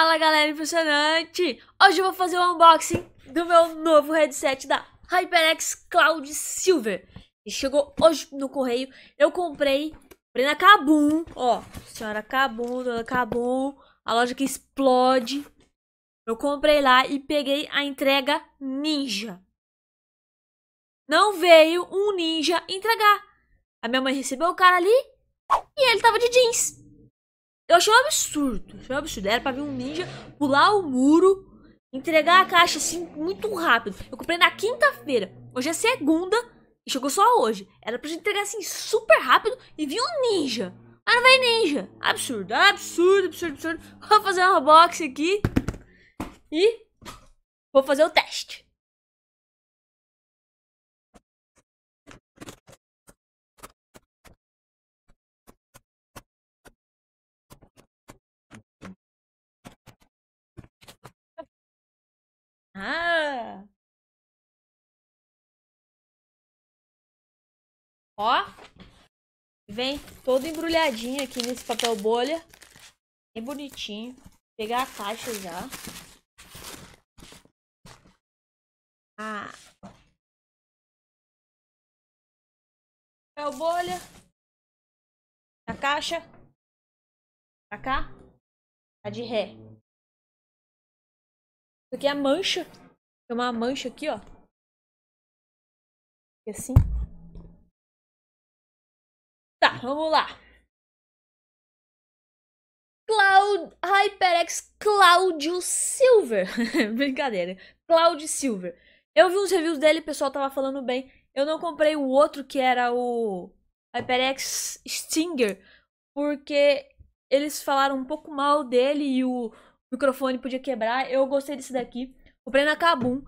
Fala galera impressionante! Hoje eu vou fazer o um unboxing do meu novo headset da HyperX Cloud Silver. E chegou hoje no correio, eu comprei, comprei na Kabum, ó, senhora Kabum, dona Kabum, a loja que explode. Eu comprei lá e peguei a entrega ninja. Não veio um ninja entregar. A minha mãe recebeu o cara ali e ele tava de jeans. Eu achei um absurdo. Achei um absurdo. Era pra vir um ninja pular o muro, entregar a caixa assim muito rápido. Eu comprei na quinta-feira. Hoje é segunda e chegou só hoje. Era pra gente entregar assim super rápido e vir um ninja. Mas não vai ninja. Absurdo, absurdo, absurdo, absurdo. Vou fazer uma box aqui e vou fazer o teste. Ah! Ó. Vem todo embrulhadinho aqui nesse papel bolha. Bem bonitinho. Vou pegar a caixa já. Ah. Papel bolha. A caixa. Pra cá. Tá de ré. Aqui é a mancha. Tem uma mancha aqui, ó. E assim. Tá, vamos lá. Cloud HyperX Cloud Silver. Brincadeira. Cloud Silver. Eu vi uns reviews dele, o pessoal tava falando bem. Eu não comprei o outro que era o HyperX Stinger, porque eles falaram um pouco mal dele e o microfone podia quebrar. Eu gostei desse daqui. Comprei na Kabum.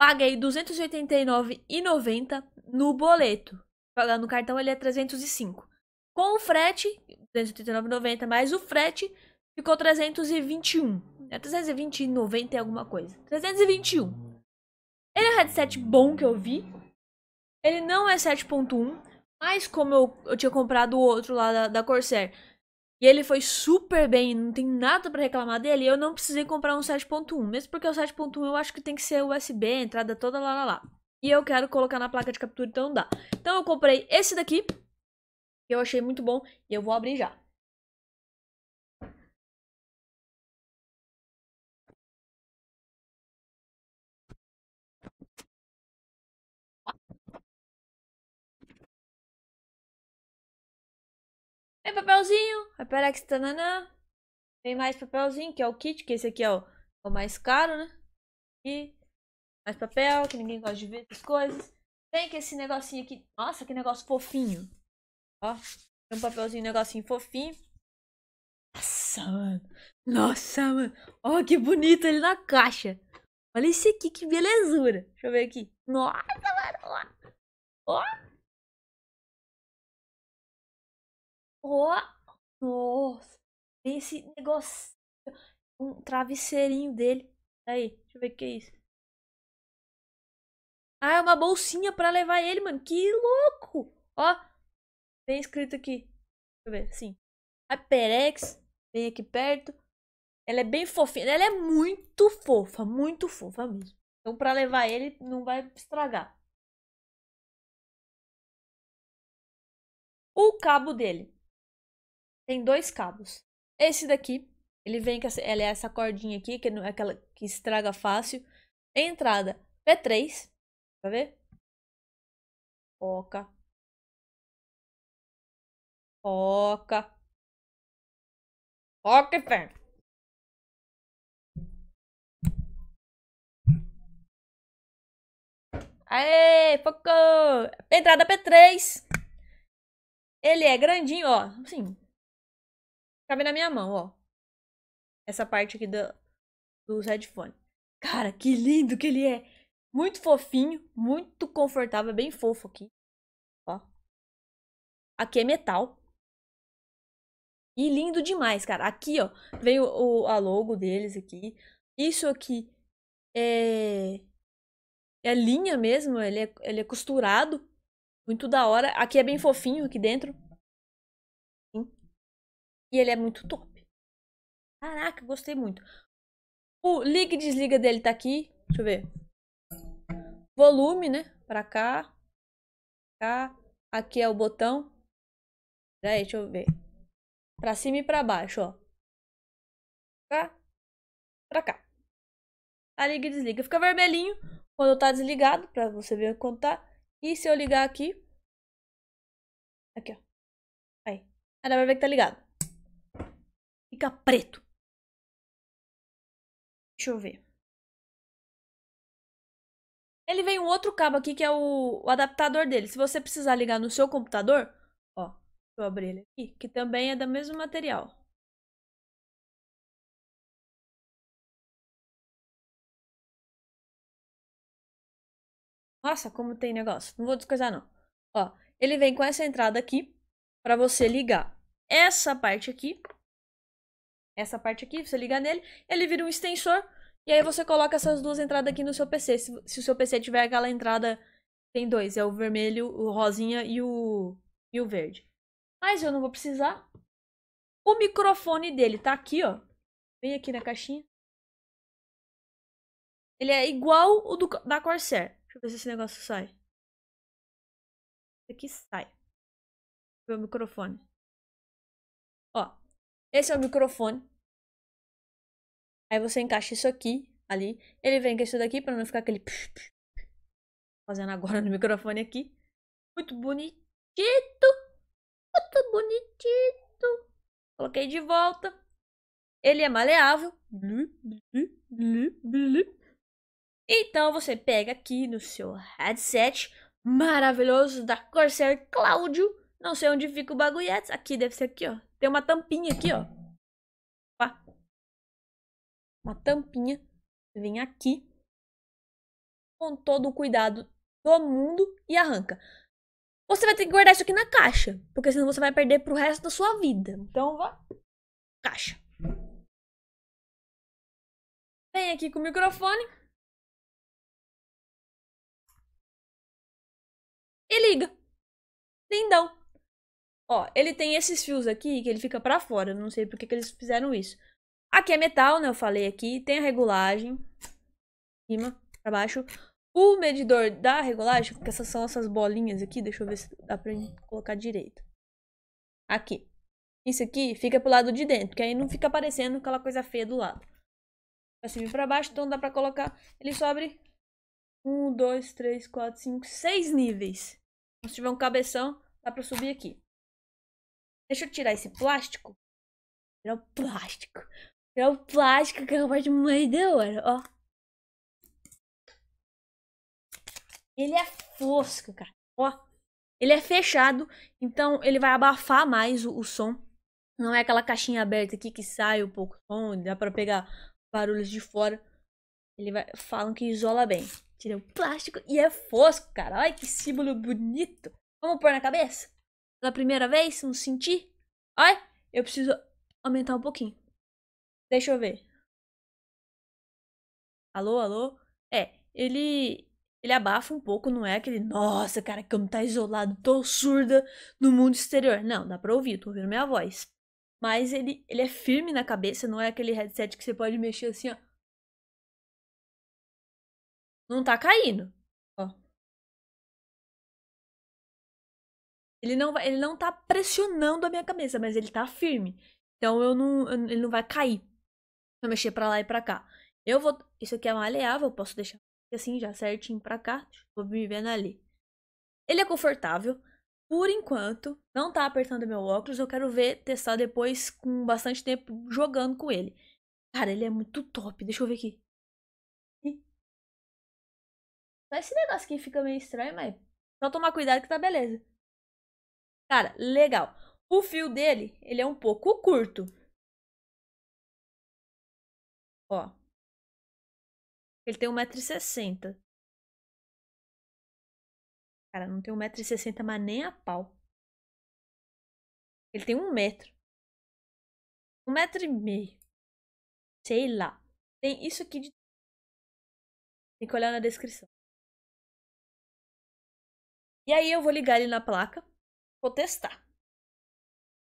Paguei 289,90 no boleto. Pagar no cartão ele é 305. Com o frete, 289,90, mais o frete ficou 321. É 320,90 e alguma coisa. 321. Ele é um headset bom que eu vi. Ele não é 7.1, mas como eu, eu tinha comprado o outro lá da, da Corsair, e ele foi super bem, não tem nada para reclamar dele. Eu não precisei comprar um 7.1, mesmo porque o 7.1 eu acho que tem que ser USB, entrada toda lá lá lá. E eu quero colocar na placa de captura, então dá. Então eu comprei esse daqui, que eu achei muito bom, e eu vou abrir já. papelzinho. Aperex tananã. Tem mais papelzinho, que é o kit, que esse aqui é o, é o mais caro, né? E mais papel, que ninguém gosta de ver essas coisas. Tem que esse negocinho aqui. Nossa, que negócio fofinho. Ó, tem um papelzinho, um negocinho fofinho. Nossa, mano. Nossa, mano. Ó, que bonito ele na caixa. Olha esse aqui, que belezura. Deixa eu ver aqui. Nossa, mano. Ó. ó. ó nossa, esse negócio. Um travesseirinho dele. Aí, deixa eu ver o que é isso. Ah, é uma bolsinha pra levar ele, mano. Que louco! Ó, tem escrito aqui. Deixa eu ver, assim. Perex, vem aqui perto. Ela é bem fofinha. Ela é muito fofa, muito fofa mesmo. Então, pra levar ele, não vai estragar. O cabo dele tem dois cabos. Esse daqui, ele vem com essa, é essa cordinha aqui, que é aquela que estraga fácil. Entrada P3, tá ver? Foca. Foca. Foca, inferno. Aê, focou! Entrada P3. Ele é grandinho, ó. Assim, Cabe na minha mão, ó. Essa parte aqui do, dos headphones. Cara, que lindo que ele é. Muito fofinho, muito confortável, é bem fofo aqui. Ó. Aqui é metal. E lindo demais, cara. Aqui, ó, veio o, a logo deles aqui. Isso aqui é é linha mesmo, ele é, ele é costurado. Muito da hora. Aqui é bem fofinho aqui dentro. E ele é muito top. Caraca, gostei muito. O liga e desliga dele tá aqui. Deixa eu ver. Volume, né? Pra cá. Cá. Aqui é o botão. deixa eu ver. Pra cima e pra baixo, ó. Cá. Pra cá. A liga e desliga. Fica vermelhinho quando tá desligado, pra você ver quando tá. E se eu ligar aqui. Aqui, ó. Aí. Aí dá pra ver que tá ligado. Fica preto. Deixa eu ver. Ele vem um outro cabo aqui que é o, o, adaptador dele. Se você precisar ligar no seu computador, ó, deixa eu abrir ele aqui, que também é do mesmo material. Nossa, como tem negócio. Não vou descoisar não. Ó, ele vem com essa entrada aqui para você ligar essa parte aqui essa parte aqui, você liga nele, ele vira um extensor, e aí você coloca essas duas entradas aqui no seu PC. Se, se o seu PC tiver aquela entrada, tem dois, é o vermelho, o rosinha e o, e o verde. Mas eu não vou precisar. O microfone dele tá aqui, ó. Vem aqui na caixinha. Ele é igual o do, da Corsair. Deixa eu ver se esse negócio sai. Esse aqui sai. Meu microfone. Esse é o microfone. Aí você encaixa isso aqui, ali. Ele vem com isso daqui para não ficar aquele fazendo agora no microfone aqui. Muito bonitito. Muito bonitito. Coloquei de volta. Ele é maleável. Então você pega aqui no seu headset maravilhoso da Corsair Cláudio. Não sei onde fica o bagulho, aqui deve ser aqui, ó. Tem uma tampinha aqui, ó. Opa. Uma tampinha. Vem aqui. Com todo o cuidado do mundo e arranca. Você vai ter que guardar isso aqui na caixa. Porque senão você vai perder pro resto da sua vida. Então, vá. Caixa. Vem aqui com o microfone. E liga. Lindão. Ó, ele tem esses fios aqui que ele fica pra fora. Eu não sei por que, que eles fizeram isso. Aqui é metal, né? Eu falei aqui. Tem a regulagem. Cima, pra baixo. O medidor da regulagem, que essas são essas bolinhas aqui. Deixa eu ver se dá pra colocar direito. Aqui. Isso aqui fica pro lado de dentro, que aí não fica aparecendo aquela coisa feia do lado. cima e pra baixo, então dá pra colocar... Ele sobe um, dois, três, quatro, cinco, seis níveis. Então, se tiver um cabeção, dá pra subir aqui. Deixa eu tirar esse plástico. Tirar o plástico. Tirar o plástico que é a parte mais da hora, ó. Ele é fosco, cara. Ó. Ele é fechado, então ele vai abafar mais o, o som. Não é aquela caixinha aberta aqui que sai um pouco som, dá pra pegar barulhos de fora. Ele vai. Falam que isola bem. Tirei o plástico e é fosco, cara. Olha que símbolo bonito. Vamos pôr na cabeça? pela primeira vez, não sentir. ai, eu preciso aumentar um pouquinho. Deixa eu ver. Alô, alô? É, ele ele abafa um pouco, não é aquele, nossa, cara, que eu tá isolado, tô surda no mundo exterior. Não, dá pra ouvir, tô ouvindo minha voz. Mas ele, ele é firme na cabeça, não é aquele headset que você pode mexer assim, ó. Não tá caindo. Ele não, ele não tá pressionando a minha cabeça, mas ele tá firme. Então eu não, eu, ele não vai cair. Eu mexer para lá e para cá. Eu vou. Isso aqui é maleável, posso deixar assim já certinho para cá. Vou me vendo ali. Ele é confortável. Por enquanto, não tá apertando meu óculos. Eu quero ver, testar depois com bastante tempo jogando com ele. Cara, ele é muito top. Deixa eu ver aqui. esse negócio aqui fica meio estranho, mas só tomar cuidado que tá beleza. Cara, legal. O fio dele, ele é um pouco curto. Ó. Ele tem 1,60m. Cara, não tem 1,60m, mas nem a pau. Ele tem um metro. Um metro e meio. Sei lá. Tem isso aqui de... Tem que olhar na descrição. E aí eu vou ligar ele na placa. Vou testar.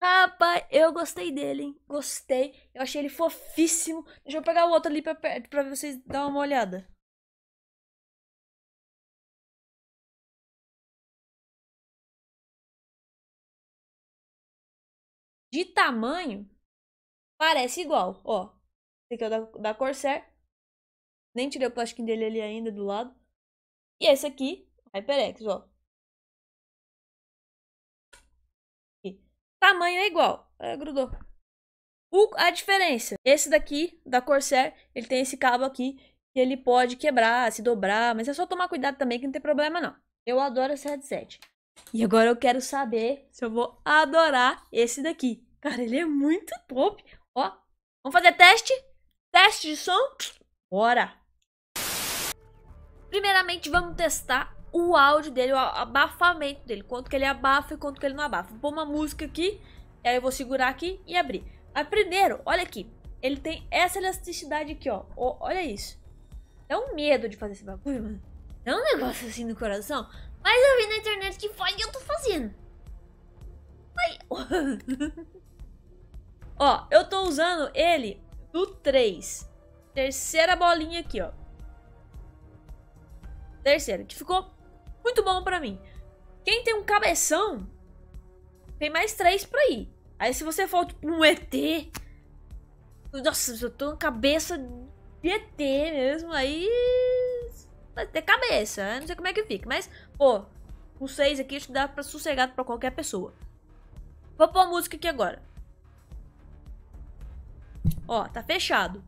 Rapaz, eu gostei dele, hein? Gostei. Eu achei ele fofíssimo. Deixa eu pegar o outro ali pra, pra vocês dar uma olhada. De tamanho, parece igual. Ó, esse aqui é o da, da Corsair. Nem tirei o plástico dele ali ainda do lado. E esse aqui, HyperX, ó. Tamanho é igual. É, grudou. O, a diferença, esse daqui da Corsair, ele tem esse cabo aqui que ele pode quebrar, se dobrar, mas é só tomar cuidado também que não tem problema não. Eu adoro esse headset. E agora eu quero saber se eu vou adorar esse daqui. Cara, ele é muito top. Ó, vamos fazer teste? Teste de som? Bora! Primeiramente, vamos testar o áudio dele, o abafamento dele, quanto que ele abafa e quanto que ele não abafa. Vou pôr uma música aqui, aí eu vou segurar aqui e abrir. Mas primeiro, olha aqui, ele tem essa elasticidade aqui, ó. olha isso. É um medo de fazer esse bagulho, mano. É um negócio assim no coração. Mas eu vi na internet que faz e eu tô fazendo. Aí... ó, eu tô usando ele do 3. Terceira bolinha aqui, ó. Terceira, que ficou muito bom pra mim. Quem tem um cabeção, tem mais três pra ir. Aí se você for tipo, um ET... Nossa, eu tô na cabeça de ET mesmo, aí... Vai ter cabeça, né? não sei como é que fica. Mas, pô, com seis aqui acho que dá pra sossegar pra qualquer pessoa. Vou pôr a música aqui agora. Ó, tá fechado.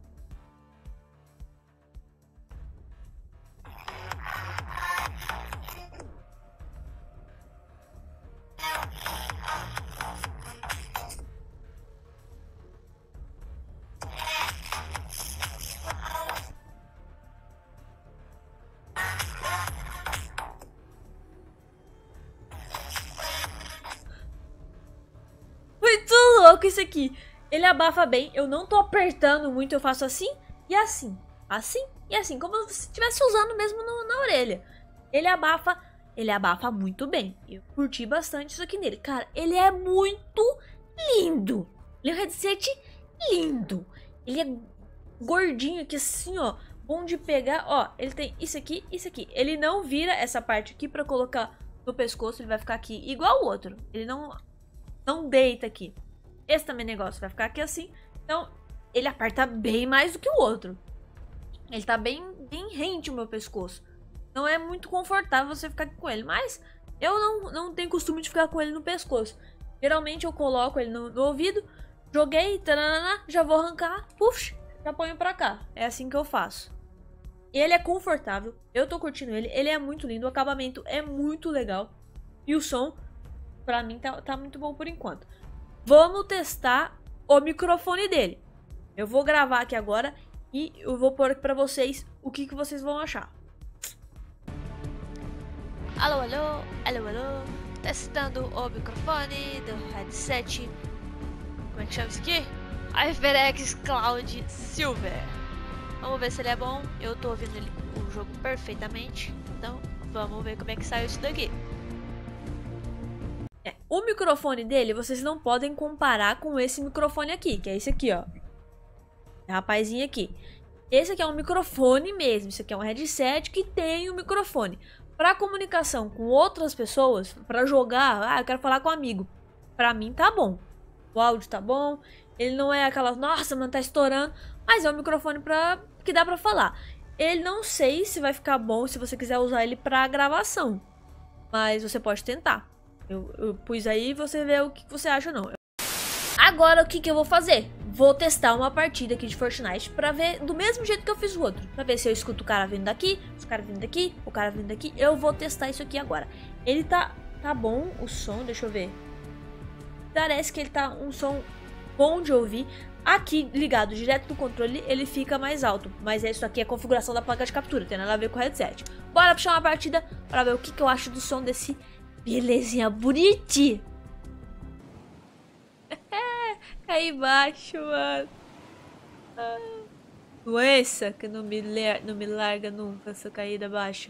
abafa bem, eu não tô apertando muito, eu faço assim e assim, assim e assim, como se estivesse usando mesmo no, na orelha. Ele abafa, ele abafa muito bem. Eu curti bastante isso aqui nele. Cara, ele é muito lindo. Ele é um headset lindo. Ele é gordinho aqui assim, ó. Bom de pegar, ó. Ele tem isso aqui, isso aqui. Ele não vira essa parte aqui pra colocar no pescoço. Ele vai ficar aqui igual o outro. Ele não, não deita aqui esse também negócio vai ficar aqui assim. Então, ele aperta bem mais do que o outro. Ele tá bem, bem rente o meu pescoço. Não é muito confortável você ficar com ele, mas eu não, não tenho costume de ficar com ele no pescoço. Geralmente eu coloco ele no, no ouvido, joguei, taranana, já vou arrancar, puf, já ponho pra cá. É assim que eu faço. Ele é confortável, eu tô curtindo ele, ele é muito lindo, o acabamento é muito legal. E o som, pra mim, tá, tá muito bom por enquanto. Vamos testar o microfone dele. Eu vou gravar aqui agora e eu vou pôr para vocês o que, que vocês vão achar. Alô, alô, alô, alô. Testando tá o microfone do headset. Como é que chama isso aqui? HyperX Cloud Silver. Vamos ver se ele é bom. Eu tô ouvindo ele, o jogo perfeitamente. Então, vamos ver como é que saiu isso daqui. É, o microfone dele vocês não podem comparar com esse microfone aqui, que é esse aqui, ó. É Rapazinho aqui. Esse aqui é um microfone mesmo, isso aqui é um headset que tem o um microfone. Para comunicação com outras pessoas, para jogar, ah, eu quero falar com um amigo. Para mim tá bom. O áudio tá bom, ele não é aquela, nossa, mano, tá estourando, mas é um microfone para que dá para falar. Ele não sei se vai ficar bom se você quiser usar ele para gravação, mas você pode tentar. Eu, eu pus aí você vê o que você acha ou não. Agora o que, que eu vou fazer? Vou testar uma partida aqui de Fortnite pra ver do mesmo jeito que eu fiz o outro. Pra ver se eu escuto o cara vindo daqui, o cara vindo daqui, o cara vindo daqui. Eu vou testar isso aqui agora. Ele tá, tá bom o som, deixa eu ver. Parece que ele tá um som bom de ouvir. Aqui, ligado direto do controle, ele fica mais alto. Mas é isso aqui é a configuração da placa de captura, tem nada a ver com o headset. Bora puxar uma partida pra ver o que, que eu acho do som desse Belezinha, bonitinho. Aí embaixo, mano. Doença ah. que não me, não me larga nunca se eu cair da baixa.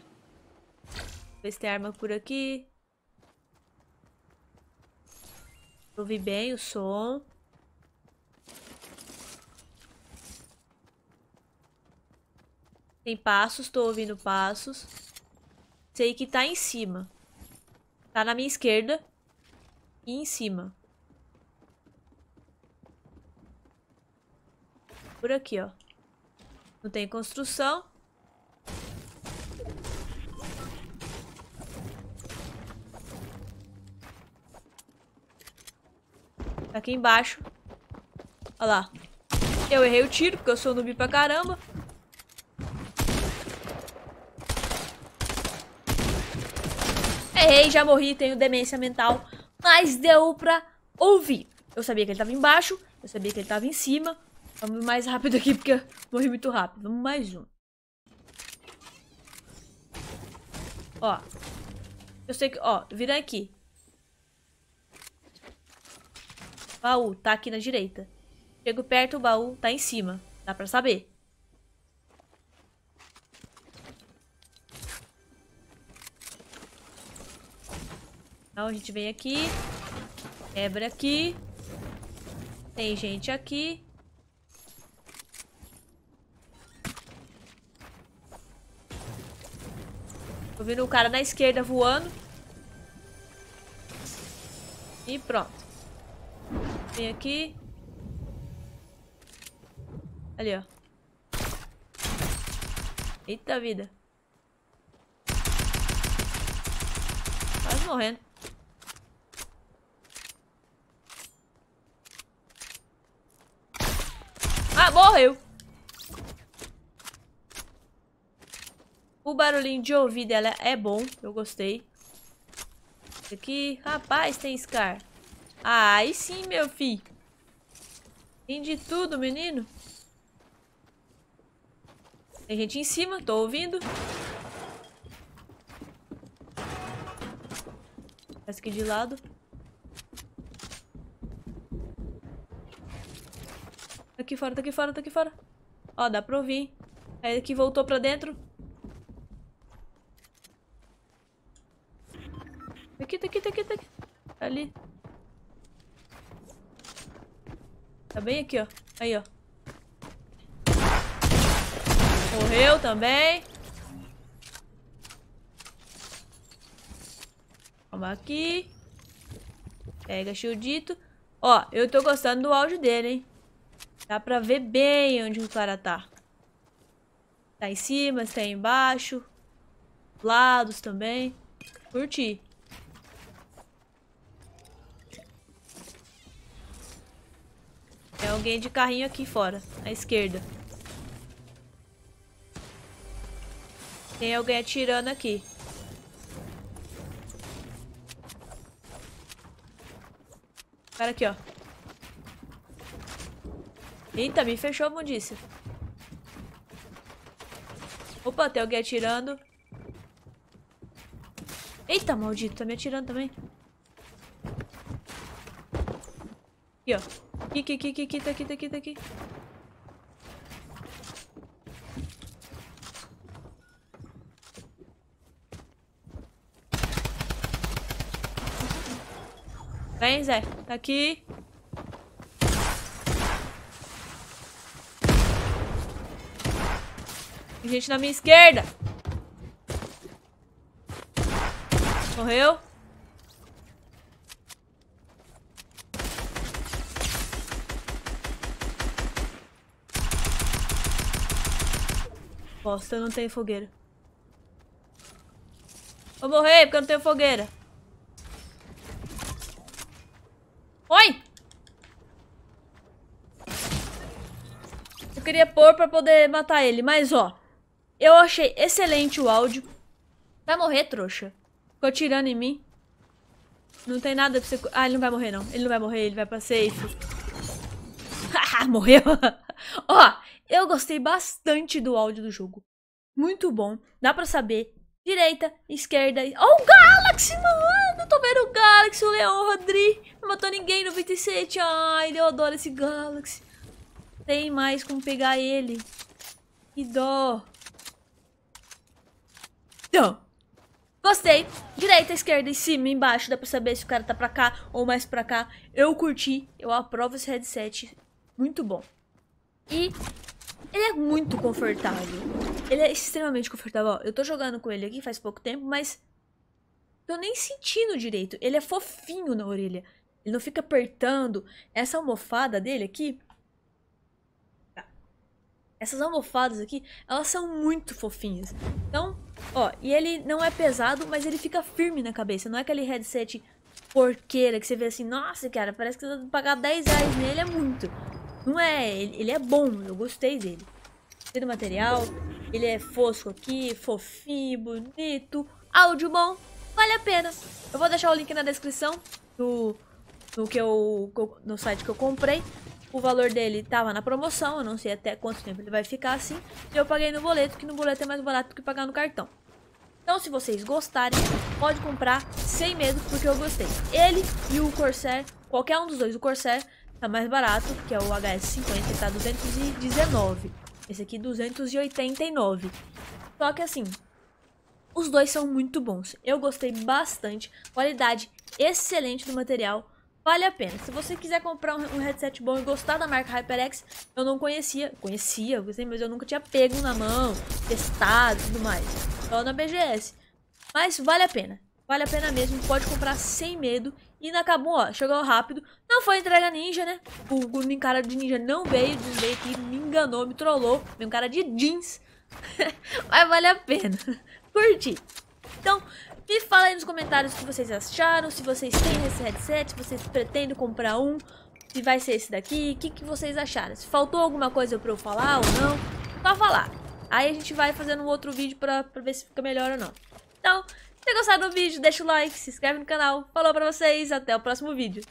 Ver se tem arma por aqui. Ouvi bem o som. Tem passos, tô ouvindo passos. Sei que tá em cima. Tá na minha esquerda. E em cima. Por aqui, ó. Não tem construção. Tá aqui embaixo. Olha lá. Eu errei o tiro, porque eu sou noob pra caramba. errei, já morri, tenho demência mental. Mas deu pra ouvir. Eu sabia que ele tava embaixo, eu sabia que ele tava em cima. Vamos mais rápido aqui porque eu morri muito rápido. Vamos mais um. Ó. Eu sei que... Ó, vira aqui. Baú, tá aqui na direita. Chego perto, o baú tá em cima. Dá pra saber. Então a gente vem aqui. Quebra aqui. Tem gente aqui. Tô vendo o cara na esquerda voando. E pronto. Vem aqui. Ali, ó. Eita vida. Quase morrendo. Ah, morreu. O barulhinho de ouvir dela é bom. Eu gostei. Esse aqui... Rapaz, tem Scar. Ah, aí sim, meu filho. Tem de tudo, menino. Tem gente em cima. Tô ouvindo. Parece que de lado. Tá aqui fora, tá aqui fora, tá aqui fora. Ó, dá pra ouvir. Aí é aqui voltou pra dentro. aqui, aqui, aqui, aqui, Ali. Tá bem aqui, ó. Aí, ó. Morreu também. Vamos aqui. Pega shieldito. Ó, eu tô gostando do áudio dele, hein. Dá pra ver bem onde o cara tá. Tá em cima, está embaixo. Lados também. Curti. É alguém de carrinho aqui fora, à esquerda. Tem alguém atirando aqui. Cara aqui, ó. Eita, me fechou a mundiça. Opa, tem alguém atirando. Eita, maldito, tá me atirando também. Aqui, ó. Aqui, aqui, aqui, aqui, tá aqui, tá aqui, tá aqui. Vem, Zé. Tá aqui. Tem gente na minha esquerda. Morreu. Bosta, eu não tenho fogueira. Vou morrer porque eu não tenho fogueira. Oi! Eu queria pôr pra poder matar ele, mas ó. Eu achei excelente o áudio. Vai morrer, trouxa. Ficou tirando em mim. Não tem nada pra você... Ah, ele não vai morrer, não. Ele não vai morrer, ele vai pra safe. Haha, morreu. Ó, eu gostei bastante do áudio do jogo. Muito bom. Dá pra saber direita, esquerda. Ó, oh, o Galaxy, mano! Eu tô vendo o Galaxy, o Leon, o Rodri. Não matou ninguém no 27. Ai, eu adoro esse Galaxy. Tem mais como pegar ele. Que dó. Então, Gostei. Direita, esquerda, em cima, embaixo. Dá pra saber se o cara tá pra cá ou mais pra cá. Eu curti. Eu aprovo esse headset. Muito bom. E ele é muito confortável. Ele é extremamente confortável. Ó, eu tô jogando com ele aqui faz pouco tempo, mas... Tô nem sentindo direito. Ele é fofinho na orelha. Ele não fica apertando. Essa almofada dele aqui... Tá. Essas almofadas aqui, elas são muito fofinhas. Então, Ó, e ele não é pesado, mas ele fica firme na cabeça. Não é aquele headset porqueira que você vê assim, nossa, cara, parece que pagar 10 reais nele é muito. Não é, ele é bom, eu gostei dele. Gostei do material, ele é fosco aqui, fofinho, bonito, áudio bom, vale a pena. Eu vou deixar o link na descrição do, do que eu, no site que eu comprei, o valor dele estava na promoção, eu não sei até quanto tempo ele vai ficar assim. E eu paguei no boleto, que no boleto é mais barato do que pagar no cartão. Então, se vocês gostarem, pode comprar sem medo, porque eu gostei. Ele e o Corsair, qualquer um dos dois, o Corsair tá mais barato, que é o HS50, que tá 219. Esse aqui 289. Só que assim, os dois são muito bons. Eu gostei bastante, qualidade excelente do material. Vale a pena. Se você quiser comprar um, um headset bom e gostar da marca HyperX, eu não conhecia. Conhecia, mas eu nunca tinha pego um na mão, testado e tudo mais. Só na BGS. Mas vale a pena. Vale a pena mesmo, pode comprar sem medo. E na acabou ó, chegou rápido. Não foi entrega ninja, né? O Gurmin cara de ninja não veio, desveio aqui, me enganou, me trollou. Meu cara de jeans. Mas vale a pena. Curti. Então, e fala aí nos comentários o que vocês acharam, se vocês têm esse headset, se vocês pretendem comprar um, se vai ser esse daqui, o que, que vocês acharam. Se faltou alguma coisa pra eu falar ou não, só falar. Aí a gente vai fazendo um outro vídeo pra, pra ver se fica melhor ou não. Então, se gostar do vídeo, deixa o like, se inscreve no canal. Falou pra vocês, até o próximo vídeo.